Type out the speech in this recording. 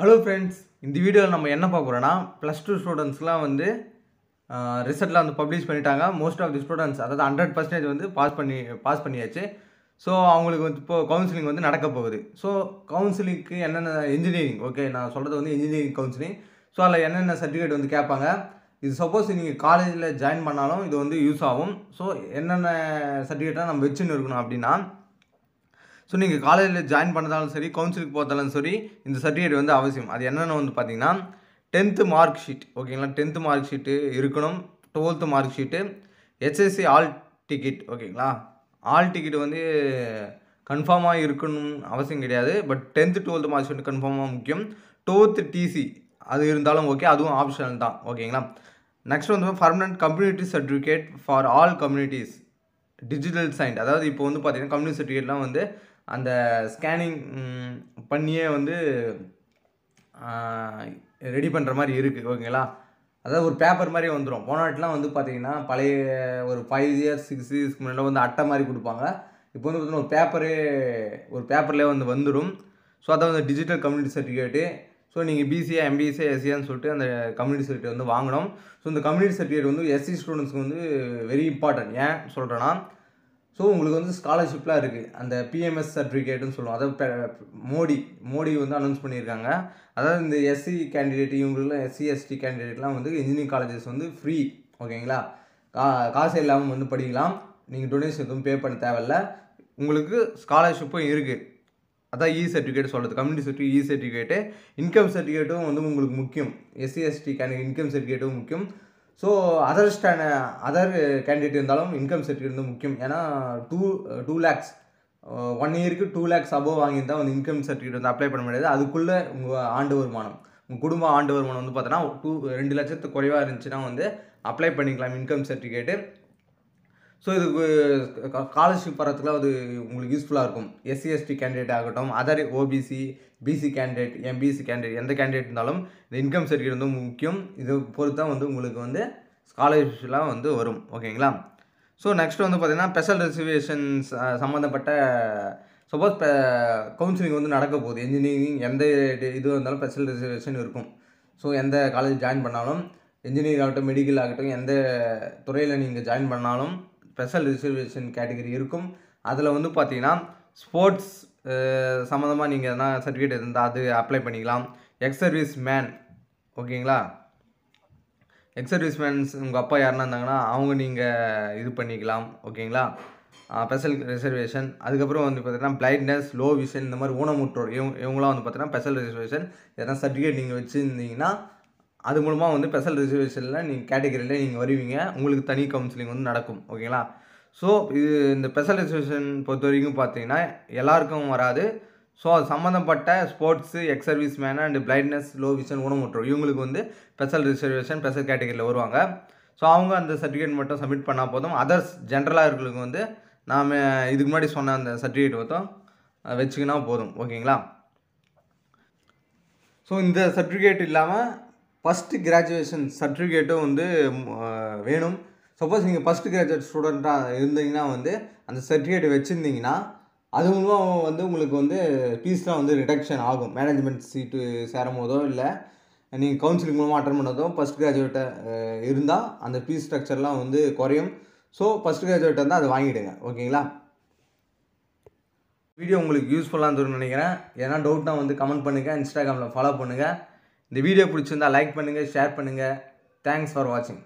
hello friends இந்த வீடியோவில் நம்ம என்ன பார்க்க போகிறோன்னா ப்ளஸ் டூ ஸ்டூடெண்ட்ஸ்லாம் வந்து ரிசல்ட்லாம் வந்து பப்ளிஷ் பண்ணிட்டாங்க மோஸ்ட் ஆஃப் தி ஸ்டூடெண்ட்ஸ் அதாவது ஹண்ட்ரட் பர்சன்டேஜ் வந்து பாஸ் பண்ணி பாஸ் பண்ணியாச்சு ஸோ அவங்களுக்கு வந்து இப்போது கவுன்சிலிங் வந்து நடக்க போகுது ஸோ கவுன்சிலிங்க்கு என்னென்ன இன்ஜினியரிங் ஓகே நான் சொல்கிறது வந்து இன்ஜினியரிங் கவுன்சிலிங் ஸோ அதில் என்னென்ன சர்டிஃபிகேட் வந்து கேட்பாங்க இது சப்போஸ் நீங்கள் காலேஜில் ஜாயின் பண்ணாலும் இது வந்து யூஸ் ஆகும் ஸோ என்னென்ன சர்டிஃபிகேட்டாக நம்ம வச்சுன்னு இருக்கணும் அப்படின்னா ஸோ நீங்கள் காலேஜில் ஜாயின் பண்ணதாலும் சரி கவுன்சிலுக்கு போகிறதாலும் சரி இந்த சர்டிஃபிகேட் வந்து அவசியம் அது என்னென்னு வந்து பார்த்தீங்கன்னா டென்த்து மார்க் ஷீட் ஓகேங்களா டென்த்து மார்க் ஷீட்டு இருக்கணும் twelfth mark sheet HSC hall ticket ஓகேங்களா ஆல் டிக்கெட் வந்து கன்ஃபார்மாக இருக்கணும் அவசியம் கிடையாது but tenth twelfth mark sheet கன்ஃபார்மாக முக்கியம் டுவெல்த்து டிசி அது இருந்தாலும் ஓகே அதுவும் ஆப்ஷனல் தான் ஓகேங்களா நெக்ஸ்ட் வந்து permanent community certificate for all communities digital sign அதாவது இப்போ வந்து பார்த்தீங்கன்னா கம்யூனிட்டி சர்டிஃபிகேட்லாம் வந்து அந்த ஸ்கேனிங் பண்ணியே வந்து ரெடி பண்ணுற மாதிரி இருக்குது ஓகேங்களா அதாவது ஒரு பேப்பர் மாதிரி வந்துடும் போனாட்டெலாம் வந்து பார்த்திங்கன்னா பழைய ஒரு ஃபைவ் இயர்ஸ் சிக்ஸ் இயர்ஸ்க்கு முன்னாடி வந்து அட்டை மாதிரி கொடுப்பாங்க இப்போ வந்து பார்த்தீங்கன்னா ஒரு பேப்பரே ஒரு பேப்பர்லேயே வந்து வந்துடும் ஸோ அதை வந்து டிஜிட்டல் கம்யூனிட்டி சர்டிஃபிகேட்டு ஸோ நீங்கள் பிசிஏ எம்பிசிஏ எஸ்சியான்னு சொல்லிட்டு அந்த கம்யூனிட்டி சர்டிஃபிகேட் வந்து வாங்கணும் ஸோ இந்த கம்யூனிட்டி சர்டிஃபிகேட் வந்து எஸ்சி ஸ்டூடெண்ட்ஸ்க்கு வந்து வெரி இம்பார்ட்டன்ட் ஏன் சொல்கிறேன்னா ஸோ உங்களுக்கு வந்து ஸ்காலர்ஷிப்லாம் இருக்குது அந்த பிஎம்எஸ் சர்டிஃபிகேட்டுன்னு சொல்லுவோம் அதாவது மோடி மோடி வந்து அனௌன்ஸ் பண்ணியிருக்காங்க அதாவது இந்த எஸ்சி கேண்டிடேட் இவங்களுக்குலாம் எஸ்சி எஸ்டி கேண்டிடேட்லாம் வந்து இன்ஜினியரிங் காலேஜஸ் வந்து ஃப்ரீ ஓகேங்களா கா காசு இல்லாமல் வந்து படிக்கலாம் நீங்கள் டொனேஷன் எதுவும் பே பண்ண தேவையில்ல உங்களுக்கு ஸ்காலர்ஷிப்பும் இருக்குது அதான் இ சர்டிஃபிகேட் சொல்கிறது community certificate e certificate income சர்டிஃபிகேட்டும் வந்து உங்களுக்கு முக்கியம் எஸ்சி எஸ்டி கேண்டிடேட் இன்கம் சர்டிஃபிகேட்டும் முக்கியம் so other stand other candidate இருந்தாலும் இன்கம் சர்டிஃபிகேட் வந்து முக்கியம் ஏன்னா டூ டூ லேக்ஸ் ஒன் இயருக்கு டூ லேக்ஸ் அபோவ் வாங்கியிருந்தால் வந்து இன்கம் சர்டிஃபிகேட் வந்து அப்ளை பண்ண முடியாது அதுக்குள்ளே உங்கள் ஆண்டு வருமானம் உங்கள் குடும்ப ஆண்டு வருமானம் வந்து பார்த்தோன்னா டூ ரெண்டு லட்சத்துக்கு குறைவாக இருந்துச்சுன்னா வந்து அப்ளை பண்ணிக்கலாம் இன்கம் சர்டிஃபிகேட்டு ஸோ இதுக்கு ஸ்காலர்ஷிப் வரத்துக்குலாம் அது உங்களுக்கு யூஸ்ஃபுல்லாக இருக்கும் எஸ்சி எஸ்டி கேண்டிடேட் ஆகட்டும் other OBC BC candidate MBC candidate எந்த கேண்டிடேட் இருந்தாலும் இந்த இன்கம் சர்டிஃபிகேட் வந்து முக்கியம் இது பொறுத்து தான் வந்து உங்களுக்கு வந்து ஸ்காலர்ஷிப்லாம் வந்து வரும் ஓகேங்களா ஸோ நெக்ஸ்ட் வந்து பார்த்திங்கன்னா ஸ்பெஷல் ரிசர்வேஷன்ஸ் சம்மந்தப்பட்ட சப்போஸ் இப்போ கவுன்சிலிங் வந்து நடக்க போகுது இன்ஜினியரிங் எந்த இது இருந்தாலும் ஸ்பெஷல் ரிசர்வேஷன் இருக்கும் ஸோ எந்த காலேஜ் ஜாயின் பண்ணாலும் இன்ஜினியரிங் ஆகட்டும் மெடிக்கல் ஆகட்டும் எந்த துறையில் நீங்கள் ஜாயின் பண்ணாலும் ஸ்பெஷல் ரிசர்வேஷன் கேட்டகரி இருக்கும் அதில் வந்து பார்த்தீங்கன்னா ஸ்போர்ட்ஸ் சம்மந்தமாக நீங்கள் எதனா சர்டிஃபிகேட் இருந்தால் அது அப்ளை பண்ணிக்கலாம் எக்ஸ் சர்வீஸ் மேன் ஓகேங்களா எக்ஸ் சர்வீஸ் மேன்ஸ் உங்கள் அப்பா யாருனா இருந்தாங்கன்னா அவங்க நீங்கள் இது பண்ணிக்கலாம் ஓகேங்களா ஸ்பெஷல் ரிசர்வேஷன் அதுக்கப்புறம் வந்து பார்த்தீங்கன்னா பிளைட்னஸ் லோ விஷன் இந்த மாதிரி ஊனமுற்றோர் இவங்க இவங்களாம் வந்து பார்த்தீங்கன்னா ஸ்பெஷல் ரிசர்வேஷன் எதனா சர்டிஃபிகேட் நீங்கள் வச்சுருந்தீங்கன்னா அது மூலமாக வந்து ஸ்பெஷல் ரிசர்வேஷனில் நீங்கள் கேட்டகரியில் நீங்கள் வருவீங்க உங்களுக்கு தனி கவுன்சிலிங் வந்து நடக்கும் ஓகேங்களா ஸோ இது இந்த ஸ்பெஷல் ரிசர்வேஷன் பொறுத்த வரைக்கும் பார்த்தீங்கன்னா எல்லாருக்கும் வராது ஸோ அது சம்மந்தப்பட்ட sports ex service man and blindness low vision ஊனமுற்றோர் இவங்களுக்கு வந்து ஸ்பெஷல் ரிசர்வேஷன் ஸ்பெஷல் கேட்டகரியில் வருவாங்க ஸோ அவங்க அந்த சர்டிஃபிகேட் மட்டும் சப்மிட் பண்ணால் போதும் அதர்ஸ் ஜென்ரலாக இருக்கிறவங்களுக்கு வந்து நாம் இதுக்கு முன்னாடி சொன்ன அந்த சர்டிஃபிகேட் மட்டும் வச்சுக்கினா போதும் ஓகேங்களா ஸோ இந்த சர்டிஃபிகேட் இல்லாமல் ஃபஸ்ட்டு கிராஜுவேஷன் சர்டிஃபிகேட்டும் வந்து வேணும் சப்போஸ் நீங்கள் ஃபஸ்ட்டு கிராஜுவேட் ஸ்டூடெண்ட்டாக இருந்தீங்கன்னா வந்து அந்த சர்டிஃபிகேட் வச்சுருந்தீங்கன்னா அது மூலமாக வந்து உங்களுக்கு வந்து ஃபீஸ்லாம் வந்து ரிடக்ஷன் ஆகும் மேனேஜ்மெண்ட் சீட்டு சேரும் போதோ இல்லை நீங்கள் கவுன்சிலிங் மூலமாக அட்டன் பண்ணதோ ஃபஸ்ட் கிராஜுவேட்டை இருந்தால் அந்த ஃபீஸ் ஸ்ட்ரக்சர்லாம் வந்து குறையும் ஸோ ஃபஸ்ட் கிராஜுவேட் இருந்தால் அதை வாங்கிடுங்க ஓகேங்களா வீடியோ உங்களுக்கு யூஸ்ஃபுல்லாக இருந்துன்னு நினைக்கிறேன் ஏன்னா டவுட்னா வந்து கமெண்ட் பண்ணுங்கள் இன்ஸ்டாகிராமில் ஃபாலோ பண்ணுங்கள் இந்த வீடியோ பிடிச்சிருந்தால் லைக் பண்ணுங்கள் ஷேர் பண்ணுங்கள் தேங்க்ஸ் ஃபார் வாட்சிங்